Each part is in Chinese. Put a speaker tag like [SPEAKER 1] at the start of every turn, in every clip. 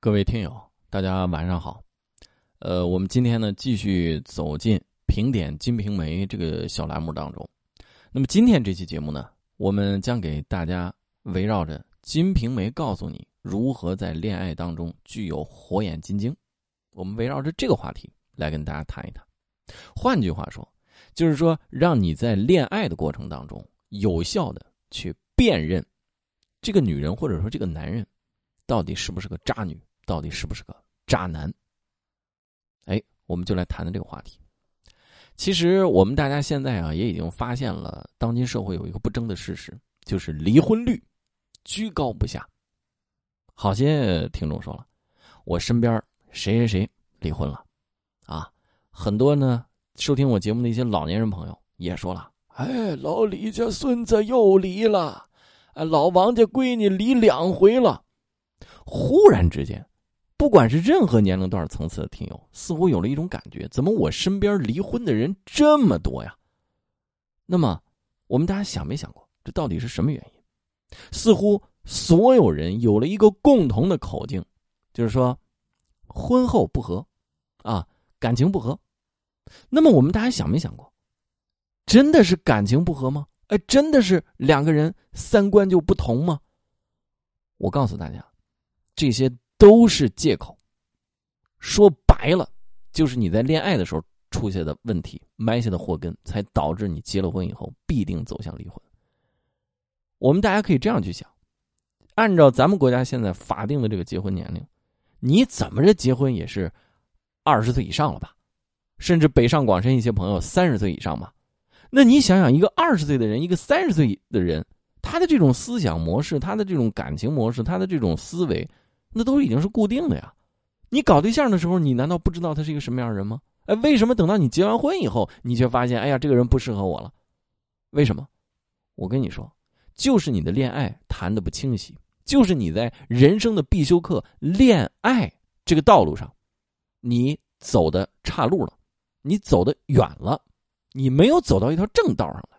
[SPEAKER 1] 各位听友，大家晚上好。呃，我们今天呢继续走进评点《金瓶梅》这个小栏目当中。那么今天这期节目呢，我们将给大家围绕着《金瓶梅》，告诉你如何在恋爱当中具有火眼金睛。我们围绕着这个话题来跟大家谈一谈。换句话说，就是说让你在恋爱的过程当中有效的去辨认这个女人或者说这个男人到底是不是个渣女。到底是不是个渣男？哎，我们就来谈谈这个话题。其实我们大家现在啊，也已经发现了当今社会有一个不争的事实，就是离婚率居高不下。好些听众说了，我身边谁谁谁离婚了啊？很多呢，收听我节目的一些老年人朋友也说了，哎，老李家孙子又离了，哎，老王家闺女离两回了。忽然之间。不管是任何年龄段、层次的听友，似乎有了一种感觉：怎么我身边离婚的人这么多呀？那么，我们大家想没想过，这到底是什么原因？似乎所有人有了一个共同的口径，就是说，婚后不和，啊，感情不和。那么，我们大家想没想过，真的是感情不和吗？哎，真的是两个人三观就不同吗？我告诉大家，这些。都是借口，说白了，就是你在恋爱的时候出现的问题、埋下的祸根，才导致你结了婚以后必定走向离婚。我们大家可以这样去想：按照咱们国家现在法定的这个结婚年龄，你怎么着结婚也是二十岁以上了吧？甚至北上广深一些朋友三十岁以上吧？那你想想，一个二十岁的人，一个三十岁的人，他的这种思想模式、他的这种感情模式、他的这种思维。那都已经是固定的呀！你搞对象的时候，你难道不知道他是一个什么样的人吗？哎，为什么等到你结完婚以后，你却发现哎呀，这个人不适合我了？为什么？我跟你说，就是你的恋爱谈的不清晰，就是你在人生的必修课恋爱这个道路上，你走的岔路了，你走的远了，你没有走到一条正道上来。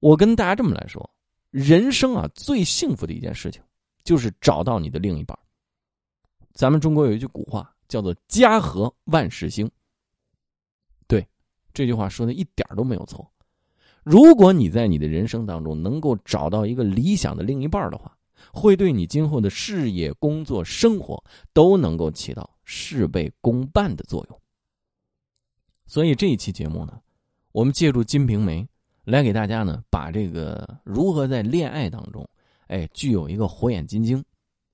[SPEAKER 1] 我跟大家这么来说，人生啊，最幸福的一件事情。就是找到你的另一半。咱们中国有一句古话，叫做“家和万事兴”。对，这句话说的一点都没有错。如果你在你的人生当中能够找到一个理想的另一半的话，会对你今后的事业、工作、生活都能够起到事倍功半的作用。所以这一期节目呢，我们借助《金瓶梅》来给大家呢，把这个如何在恋爱当中。哎，具有一个火眼金睛，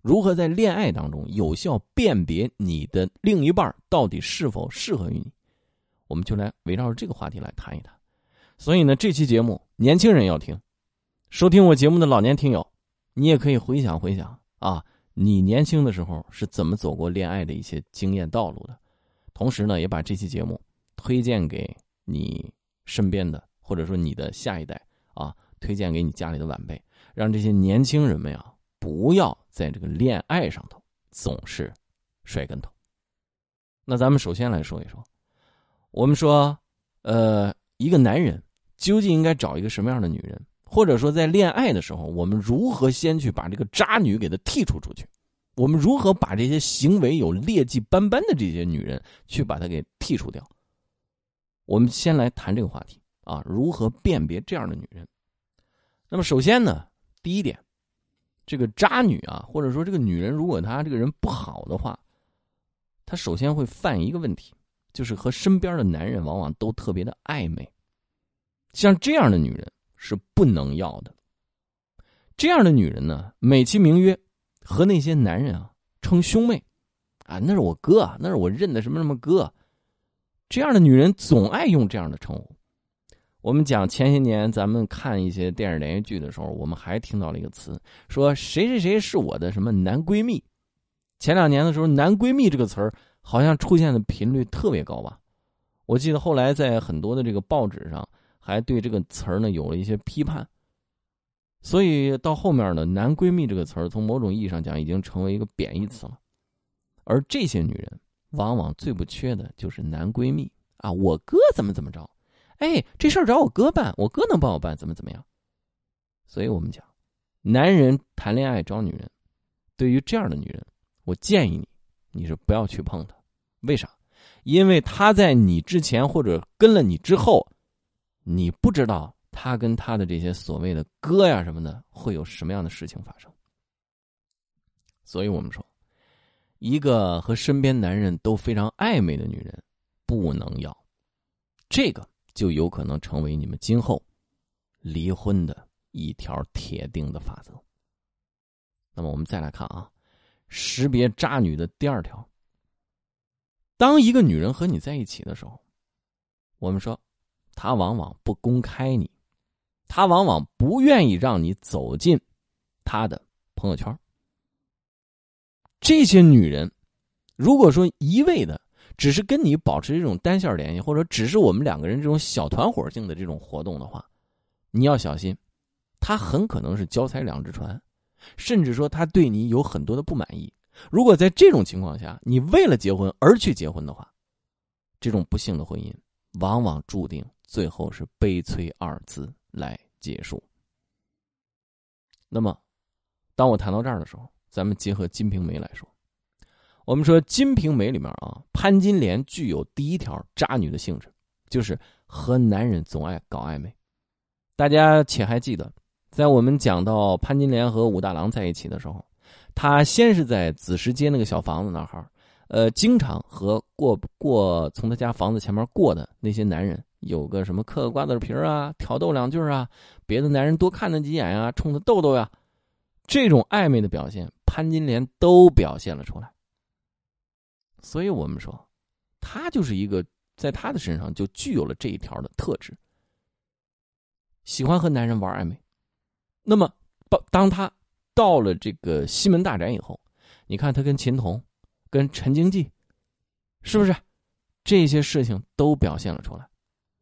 [SPEAKER 1] 如何在恋爱当中有效辨别你的另一半到底是否适合于你？我们就来围绕着这个话题来谈一谈。所以呢，这期节目年轻人要听，收听我节目的老年听友，你也可以回想回想啊，你年轻的时候是怎么走过恋爱的一些经验道路的？同时呢，也把这期节目推荐给你身边的，或者说你的下一代啊，推荐给你家里的晚辈。让这些年轻人们呀，不要在这个恋爱上头总是摔跟头。那咱们首先来说一说，我们说，呃，一个男人究竟应该找一个什么样的女人，或者说在恋爱的时候，我们如何先去把这个渣女给他剔除出去？我们如何把这些行为有劣迹斑斑的这些女人去把她给剔除掉？我们先来谈这个话题啊，如何辨别这样的女人？那么首先呢？第一点，这个渣女啊，或者说这个女人，如果她这个人不好的话，她首先会犯一个问题，就是和身边的男人往往都特别的暧昧。像这样的女人是不能要的。这样的女人呢，美其名曰和那些男人啊称兄妹，啊，那是我哥啊，那是我认的什么什么哥。这样的女人总爱用这样的称呼。我们讲前些年，咱们看一些电视连续剧的时候，我们还听到了一个词，说谁谁谁是我的什么男闺蜜。前两年的时候，“男闺蜜”这个词儿好像出现的频率特别高吧？我记得后来在很多的这个报纸上，还对这个词儿呢有了一些批判。所以到后面呢，“男闺蜜”这个词儿，从某种意义上讲，已经成为一个贬义词了。而这些女人，往往最不缺的就是男闺蜜啊！我哥怎么怎么着。哎，这事儿找我哥办，我哥能帮我办，怎么怎么样？所以我们讲，男人谈恋爱找女人，对于这样的女人，我建议你，你是不要去碰她。为啥？因为她在你之前或者跟了你之后，你不知道她跟她的这些所谓的哥呀什么的会有什么样的事情发生。所以我们说，一个和身边男人都非常暧昧的女人，不能要。这个。就有可能成为你们今后离婚的一条铁定的法则。那么，我们再来看啊，识别渣女的第二条：当一个女人和你在一起的时候，我们说，她往往不公开你，她往往不愿意让你走进她的朋友圈。这些女人，如果说一味的。只是跟你保持这种单线联系，或者只是我们两个人这种小团伙性的这种活动的话，你要小心，他很可能是脚踩两只船，甚至说他对你有很多的不满意。如果在这种情况下，你为了结婚而去结婚的话，这种不幸的婚姻往往注定最后是悲催二字来结束。那么，当我谈到这儿的时候，咱们结合《金瓶梅》来说。我们说，《金瓶梅》里面啊，潘金莲具有第一条渣女的性质，就是和男人总爱搞暧昧。大家且还记得，在我们讲到潘金莲和武大郎在一起的时候，她先是在子时街那个小房子那儿，呃，经常和过过从他家房子前面过的那些男人，有个什么嗑个瓜子皮啊，挑逗两句啊，别的男人多看她几眼啊，冲她逗逗呀，这种暧昧的表现，潘金莲都表现了出来。所以我们说，他就是一个，在他的身上就具有了这一条的特质，喜欢和男人玩暧昧。那么，当他到了这个西门大宅以后，你看他跟秦童、跟陈经济，是不是这些事情都表现了出来？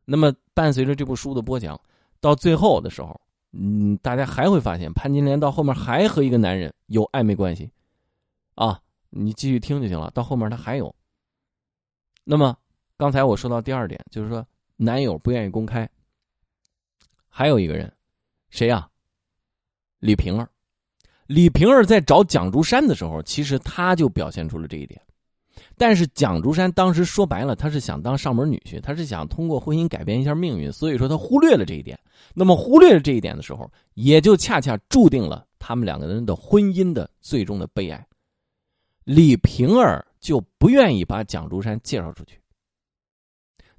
[SPEAKER 1] 那么，伴随着这部书的播讲，到最后的时候，嗯，大家还会发现，潘金莲到后面还和一个男人有暧昧关系，啊。你继续听就行了。到后面他还有。那么，刚才我说到第二点，就是说男友不愿意公开。还有一个人，谁呀？李萍儿。李萍儿在找蒋竹山的时候，其实他就表现出了这一点。但是蒋竹山当时说白了，他是想当上门女婿，他是想通过婚姻改变一下命运，所以说他忽略了这一点。那么忽略了这一点的时候，也就恰恰注定了他们两个人的婚姻的最终的悲哀。李瓶儿就不愿意把蒋竹山介绍出去。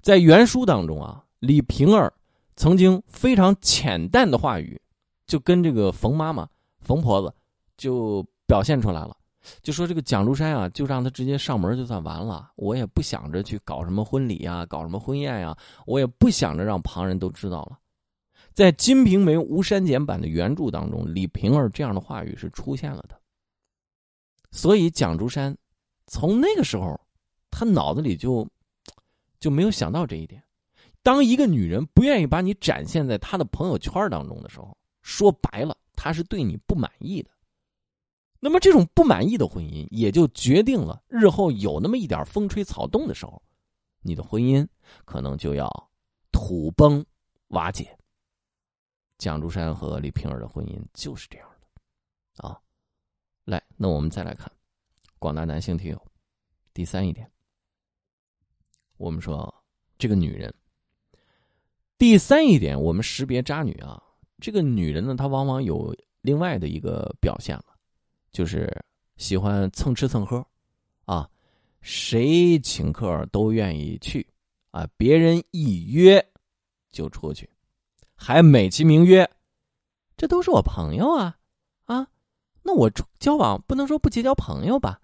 [SPEAKER 1] 在原书当中啊，李瓶儿曾经非常浅淡的话语，就跟这个冯妈妈、冯婆子就表现出来了，就说这个蒋竹山啊，就让他直接上门就算完了，我也不想着去搞什么婚礼啊，搞什么婚宴呀，我也不想着让旁人都知道了。在《金瓶梅》无删减版的原著当中，李瓶儿这样的话语是出现了的。所以，蒋竹山从那个时候，他脑子里就就没有想到这一点。当一个女人不愿意把你展现在她的朋友圈当中的时候，说白了，她是对你不满意的。那么，这种不满意的婚姻，也就决定了日后有那么一点风吹草动的时候，你的婚姻可能就要土崩瓦解。蒋竹山和李瓶儿的婚姻就是这样的，啊。来，那我们再来看广大男性听。友第三一点，我们说这个女人。第三一点，我们识别渣女啊，这个女人呢，她往往有另外的一个表现了，就是喜欢蹭吃蹭喝，啊，谁请客都愿意去，啊，别人一约就出去，还美其名曰，这都是我朋友啊。那我交往不能说不结交朋友吧？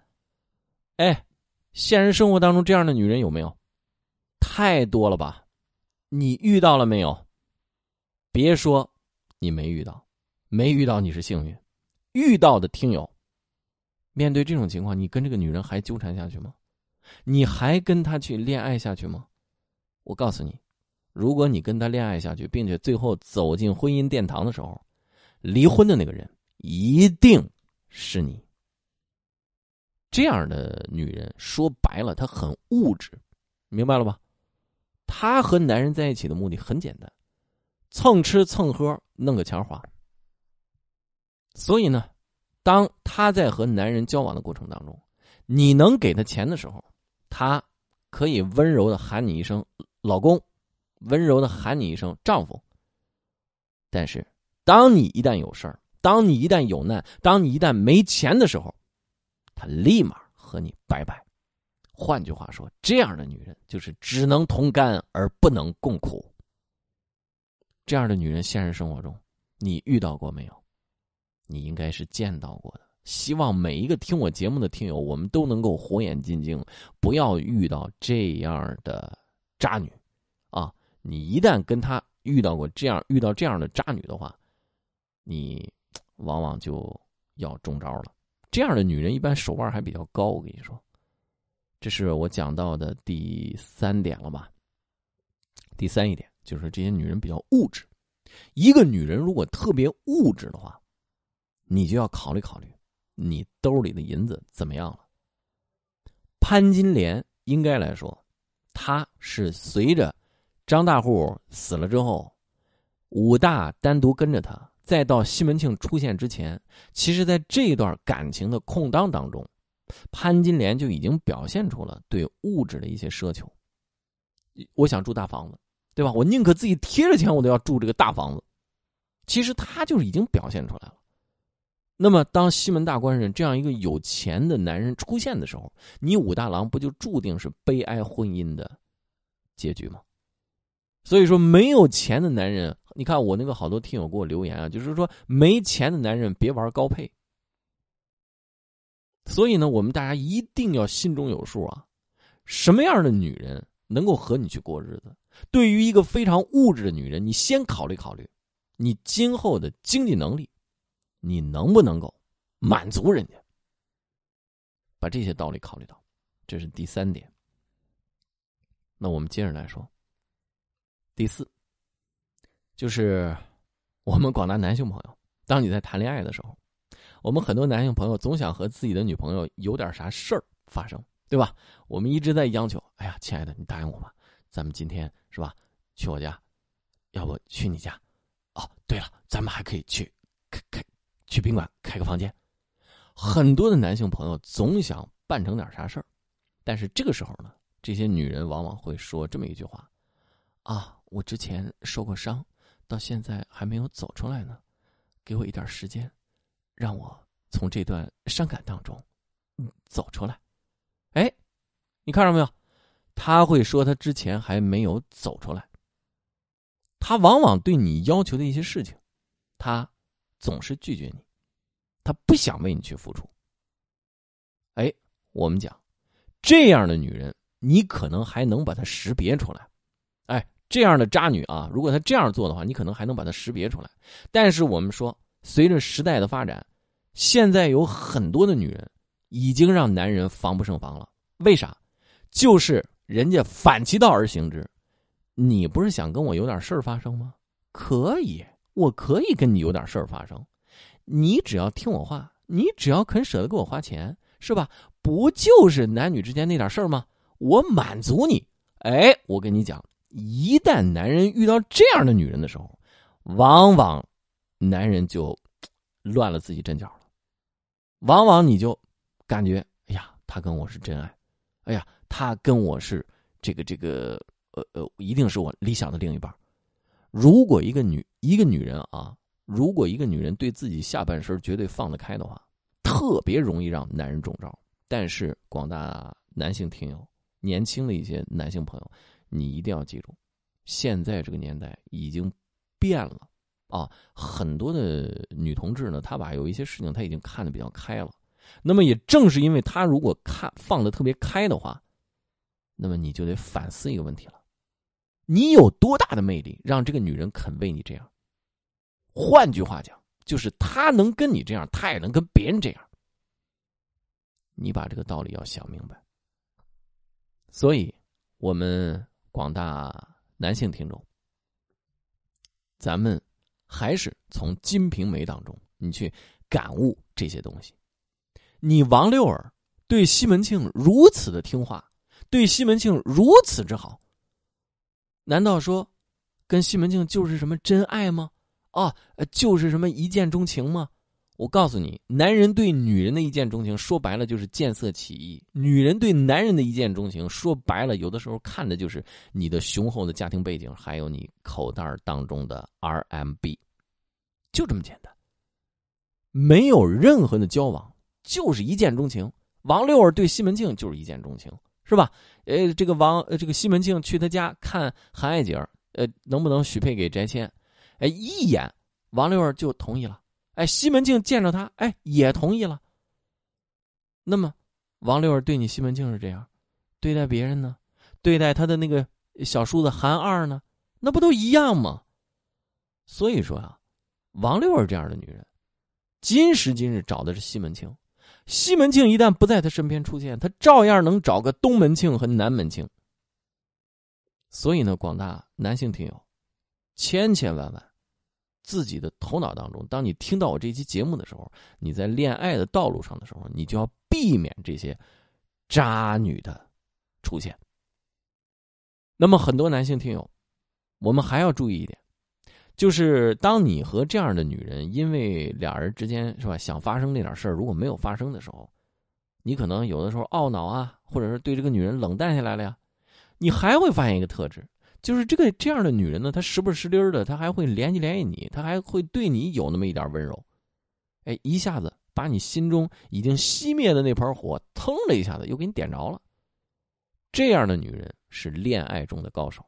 [SPEAKER 1] 哎，现实生活当中这样的女人有没有？太多了吧？你遇到了没有？别说你没遇到，没遇到你是幸运。遇到的听友，面对这种情况，你跟这个女人还纠缠下去吗？你还跟她去恋爱下去吗？我告诉你，如果你跟她恋爱下去，并且最后走进婚姻殿堂的时候，离婚的那个人一定。是你这样的女人，说白了她很物质，明白了吧？她和男人在一起的目的很简单，蹭吃蹭喝，弄个钱花。所以呢，当她在和男人交往的过程当中，你能给她钱的时候，她可以温柔的喊你一声老公，温柔的喊你一声丈夫。但是，当你一旦有事儿，当你一旦有难，当你一旦没钱的时候，她立马和你拜拜。换句话说，这样的女人就是只能同甘而不能共苦。这样的女人，现实生活中你遇到过没有？你应该是见到过的。希望每一个听我节目的听友，我们都能够火眼金睛，不要遇到这样的渣女啊！你一旦跟她遇到过这样遇到这样的渣女的话，你。往往就要中招了。这样的女人一般手腕还比较高。我跟你说，这是我讲到的第三点了吧？第三一点就是这些女人比较物质。一个女人如果特别物质的话，你就要考虑考虑你兜里的银子怎么样了。潘金莲应该来说，她是随着张大户死了之后，武大单独跟着她。再到西门庆出现之前，其实，在这段感情的空当当中，潘金莲就已经表现出了对物质的一些奢求。我想住大房子，对吧？我宁可自己贴着钱，我都要住这个大房子。其实他就是已经表现出来了。那么，当西门大官人这样一个有钱的男人出现的时候，你武大郎不就注定是悲哀婚姻的结局吗？所以说，没有钱的男人。你看，我那个好多听友给我留言啊，就是说没钱的男人别玩高配。所以呢，我们大家一定要心中有数啊，什么样的女人能够和你去过日子？对于一个非常物质的女人，你先考虑考虑，你今后的经济能力，你能不能够满足人家？把这些道理考虑到，这是第三点。那我们接着来说第四。就是我们广大男性朋友，当你在谈恋爱的时候，我们很多男性朋友总想和自己的女朋友有点啥事儿发生，对吧？我们一直在央求：“哎呀，亲爱的，你答应我吧，咱们今天是吧，去我家，要不去你家？哦，对了，咱们还可以去开开，去宾馆开个房间。”很多的男性朋友总想办成点啥事儿，但是这个时候呢，这些女人往往会说这么一句话：“啊，我之前受过伤。”到现在还没有走出来呢，给我一点时间，让我从这段伤感当中走出来。哎，你看着没有？他会说他之前还没有走出来。他往往对你要求的一些事情，他总是拒绝你，他不想为你去付出。哎，我们讲这样的女人，你可能还能把她识别出来。哎。这样的渣女啊，如果她这样做的话，你可能还能把她识别出来。但是我们说，随着时代的发展，现在有很多的女人已经让男人防不胜防了。为啥？就是人家反其道而行之。你不是想跟我有点事儿发生吗？可以，我可以跟你有点事儿发生。你只要听我话，你只要肯舍得给我花钱，是吧？不就是男女之间那点事儿吗？我满足你。哎，我跟你讲。一旦男人遇到这样的女人的时候，往往男人就乱了自己阵脚了。往往你就感觉，哎呀，她跟我是真爱，哎呀，她跟我是这个这个，呃呃，一定是我理想的另一半。如果一个女一个女人啊，如果一个女人对自己下半身绝对放得开的话，特别容易让男人中招。但是广大男性听友，年轻的一些男性朋友。你一定要记住，现在这个年代已经变了啊！很多的女同志呢，她把有一些事情，她已经看得比较开了。那么，也正是因为她如果看放的特别开的话，那么你就得反思一个问题了：你有多大的魅力，让这个女人肯为你这样？换句话讲，就是她能跟你这样，她也能跟别人这样。你把这个道理要想明白。所以，我们。广大男性听众，咱们还是从《金瓶梅》当中你去感悟这些东西。你王六儿对西门庆如此的听话，对西门庆如此之好，难道说跟西门庆就是什么真爱吗？啊，就是什么一见钟情吗？我告诉你，男人对女人的一见钟情，说白了就是见色起意；女人对男人的一见钟情，说白了有的时候看的就是你的雄厚的家庭背景，还有你口袋当中的 RMB，就这么简单。没有任何的交往，就是一见钟情。王六儿对西门庆就是一见钟情，是吧？哎，这个王，这个西门庆去他家看韩爱景，呃，能不能许配给翟谦？哎，一眼，王六儿就同意了。哎，西门庆见着他，哎，也同意了。那么，王六儿对你西门庆是这样，对待别人呢？对待他的那个小叔子韩二呢？那不都一样吗？所以说啊，王六儿这样的女人，今时今日找的是西门庆。西门庆一旦不在他身边出现，他照样能找个东门庆和南门庆。所以呢，广大男性听友，千千万万。自己的头脑当中，当你听到我这期节目的时候，你在恋爱的道路上的时候，你就要避免这些渣女的出现。那么，很多男性听友，我们还要注意一点，就是当你和这样的女人因为俩人之间是吧，想发生那点事儿，如果没有发生的时候，你可能有的时候懊恼啊，或者是对这个女人冷淡下来了呀，你还会发现一个特质。就是这个这样的女人呢，她时不时哩的？她还会联系联系你，她还会对你有那么一点温柔，哎，一下子把你心中已经熄灭的那盆火，腾的一下子又给你点着了。这样的女人是恋爱中的高手，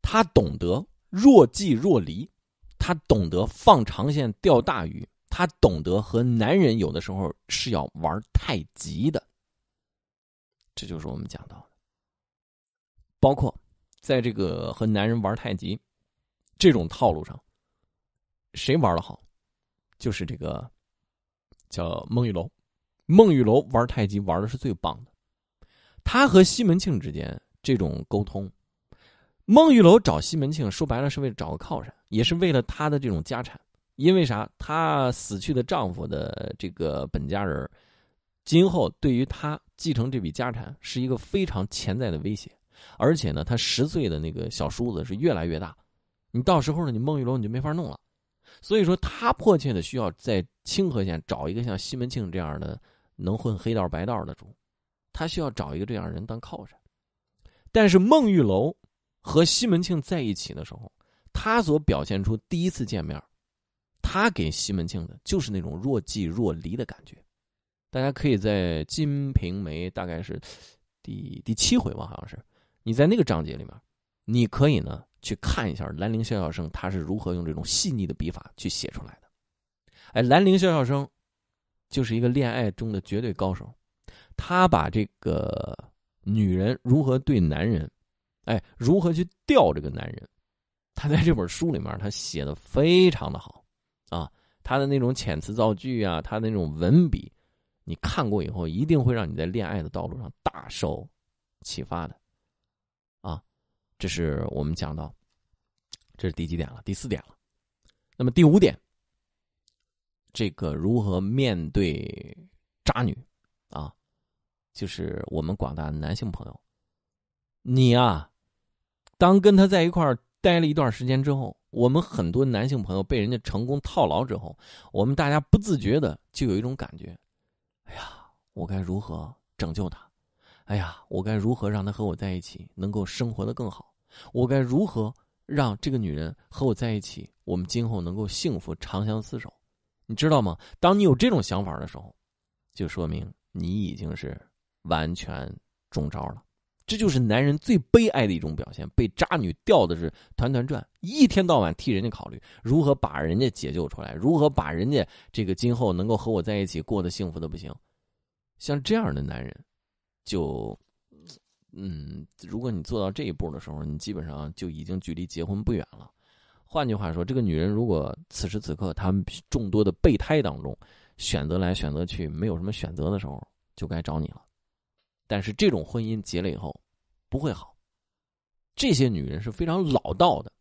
[SPEAKER 1] 她懂得若即若离，她懂得放长线钓大鱼，她懂得和男人有的时候是要玩太极的。这就是我们讲到的，包括。在这个和男人玩太极这种套路上，谁玩的好，就是这个叫孟玉楼。孟玉楼玩太极玩的是最棒的。他和西门庆之间这种沟通，孟玉楼找西门庆，说白了是为了找个靠山，也是为了他的这种家产。因为啥？他死去的丈夫的这个本家人，今后对于他继承这笔家产是一个非常潜在的威胁。而且呢，他十岁的那个小叔子是越来越大，你到时候呢，你孟玉楼你就没法弄了，所以说他迫切的需要在清河县找一个像西门庆这样的能混黑道白道的主，他需要找一个这样人当靠山。但是孟玉楼和西门庆在一起的时候，他所表现出第一次见面，他给西门庆的就是那种若即若离的感觉。大家可以在《金瓶梅》大概是第第七回吧，好像是。你在那个章节里面，你可以呢去看一下《兰陵笑笑生》，他是如何用这种细腻的笔法去写出来的。哎，《兰陵笑笑生》就是一个恋爱中的绝对高手，他把这个女人如何对男人，哎，如何去钓这个男人，他在这本书里面他写的非常的好啊，他的那种遣词造句啊，他那种文笔，你看过以后一定会让你在恋爱的道路上大受启发的。这是我们讲到，这是第几点了？第四点了。那么第五点，这个如何面对渣女啊？就是我们广大男性朋友，你啊，当跟他在一块儿待了一段时间之后，我们很多男性朋友被人家成功套牢之后，我们大家不自觉的就有一种感觉：，哎呀，我该如何拯救他？哎呀，我该如何让他和我在一起，能够生活的更好？我该如何让这个女人和我在一起？我们今后能够幸福长相厮守，你知道吗？当你有这种想法的时候，就说明你已经是完全中招了。这就是男人最悲哀的一种表现，被渣女吊的是团团转，一天到晚替人家考虑如何把人家解救出来，如何把人家这个今后能够和我在一起过得幸福的不行。像这样的男人，就。嗯，如果你做到这一步的时候，你基本上就已经距离结婚不远了。换句话说，这个女人如果此时此刻她众多的备胎当中选择来选择去没有什么选择的时候，就该找你了。但是这种婚姻结了以后不会好。这些女人是非常老道的，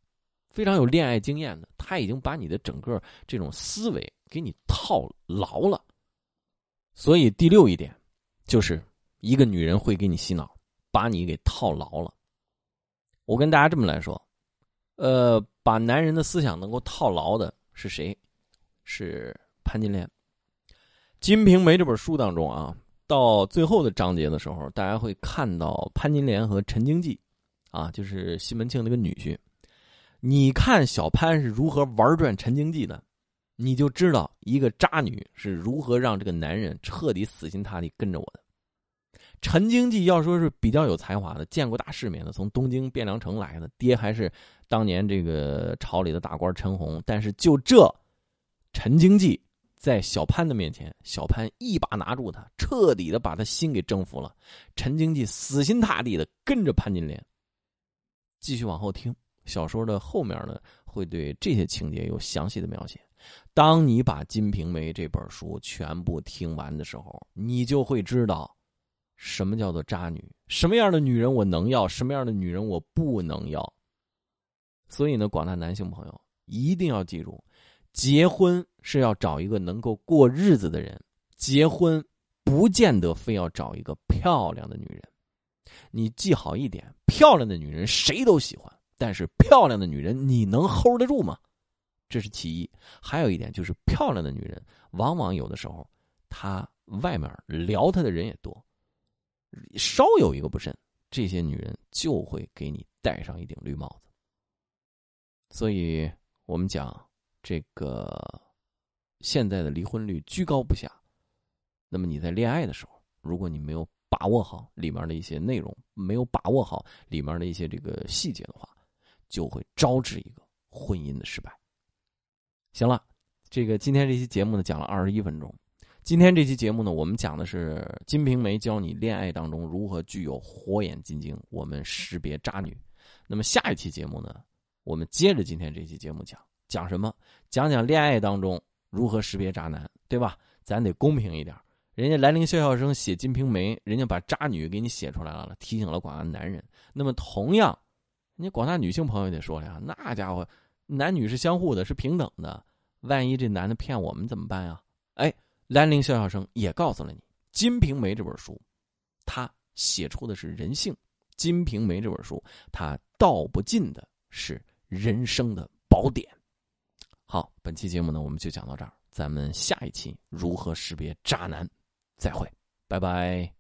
[SPEAKER 1] 非常有恋爱经验的，她已经把你的整个这种思维给你套牢了。所以第六一点，就是一个女人会给你洗脑。把你给套牢了，我跟大家这么来说，呃，把男人的思想能够套牢的是谁？是潘金莲，《金瓶梅》这本书当中啊，到最后的章节的时候，大家会看到潘金莲和陈经济，啊，就是西门庆那个女婿。你看小潘是如何玩转陈经济的，你就知道一个渣女是如何让这个男人彻底死心塌地跟着我的。陈经济要说是比较有才华的，见过大世面的，从东京汴梁城来的，爹还是当年这个朝里的大官陈洪。但是就这，陈经济在小潘的面前，小潘一把拿住他，彻底的把他心给征服了。陈经济死心塌地的跟着潘金莲。继续往后听小说的后面呢，会对这些情节有详细的描写。当你把《金瓶梅》这本书全部听完的时候，你就会知道。什么叫做渣女？什么样的女人我能要？什么样的女人我不能要？所以呢，广大男性朋友一定要记住，结婚是要找一个能够过日子的人。结婚不见得非要找一个漂亮的女人。你记好一点，漂亮的女人谁都喜欢，但是漂亮的女人你能 hold 得住吗？这是其一。还有一点就是，漂亮的女人往往有的时候她外面撩她的人也多。稍有一个不慎，这些女人就会给你戴上一顶绿帽子。所以，我们讲这个现在的离婚率居高不下。那么你在恋爱的时候，如果你没有把握好里面的一些内容，没有把握好里面的一些这个细节的话，就会招致一个婚姻的失败。行了，这个今天这期节目呢，讲了二十一分钟。今天这期节目呢，我们讲的是《金瓶梅》，教你恋爱当中如何具有火眼金睛，我们识别渣女。那么下一期节目呢，我们接着今天这期节目讲，讲什么？讲讲恋爱当中如何识别渣男，对吧？咱得公平一点。人家兰陵笑笑生写《金瓶梅》，人家把渣女给你写出来了，提醒了广大男人。那么同样，你广大女性朋友得说呀，那家伙，男女是相互的，是平等的。万一这男的骗我们怎么办呀？哎。兰陵笑笑生也告诉了你，《金瓶梅》这本书，他写出的是人性；《金瓶梅》这本书，他道不尽的是人生的宝典。好，本期节目呢，我们就讲到这儿，咱们下一期如何识别渣男，再会，拜拜。